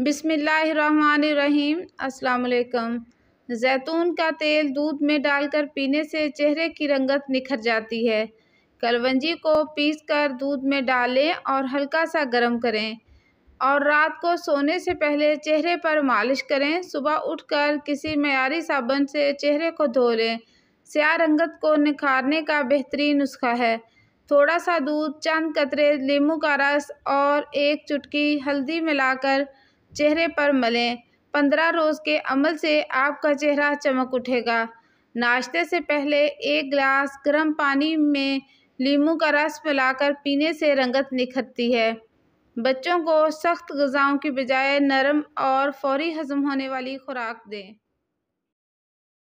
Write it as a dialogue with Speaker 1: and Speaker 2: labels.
Speaker 1: बिसमीम् अल्लाम जैतून का तेल दूध में डालकर पीने से चेहरे की रंगत निखर जाती है कलवंजी को पीस कर दूध में डालें और हल्का सा गर्म करें और रात को सोने से पहले चेहरे पर मालिश करें सुबह उठकर किसी मैारी साबुन से चेहरे को धो लें स्या रंगत को निखारने का बेहतरीन नुस्खा है थोड़ा सा दूध चंद कतरे नींबू का रस और एक चुटकी हल्दी मिलाकर चेहरे पर मलें पंद्रह रोज़ के अमल से आपका चेहरा चमक उठेगा नाश्ते से पहले एक गिलास गर्म पानी में लीमू का रस मिलाकर पीने से रंगत निखरती है बच्चों को सख्त गज़ाओं की बजाय नरम और फौरी हज़म होने वाली खुराक दें